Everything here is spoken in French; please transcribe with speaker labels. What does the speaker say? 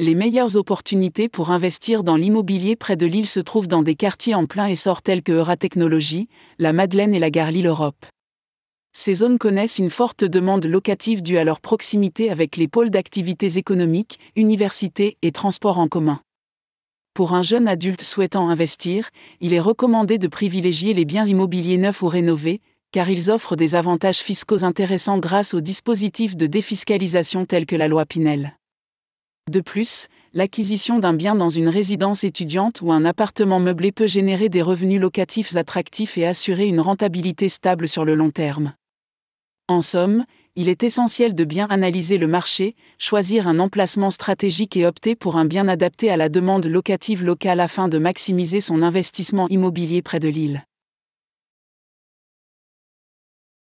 Speaker 1: Les meilleures opportunités pour investir dans l'immobilier près de l'île se trouvent dans des quartiers en plein essor tels que Eura Technologies, la Madeleine et la gare Lille Europe. Ces zones connaissent une forte demande locative due à leur proximité avec les pôles d'activités économiques, universités et transports en commun. Pour un jeune adulte souhaitant investir, il est recommandé de privilégier les biens immobiliers neufs ou rénovés, car ils offrent des avantages fiscaux intéressants grâce aux dispositifs de défiscalisation tels que la loi Pinel. De plus, l'acquisition d'un bien dans une résidence étudiante ou un appartement meublé peut générer des revenus locatifs attractifs et assurer une rentabilité stable sur le long terme. En somme, il est essentiel de bien analyser le marché, choisir un emplacement stratégique et opter pour un bien adapté à la demande locative locale afin de maximiser son investissement immobilier près de l'île.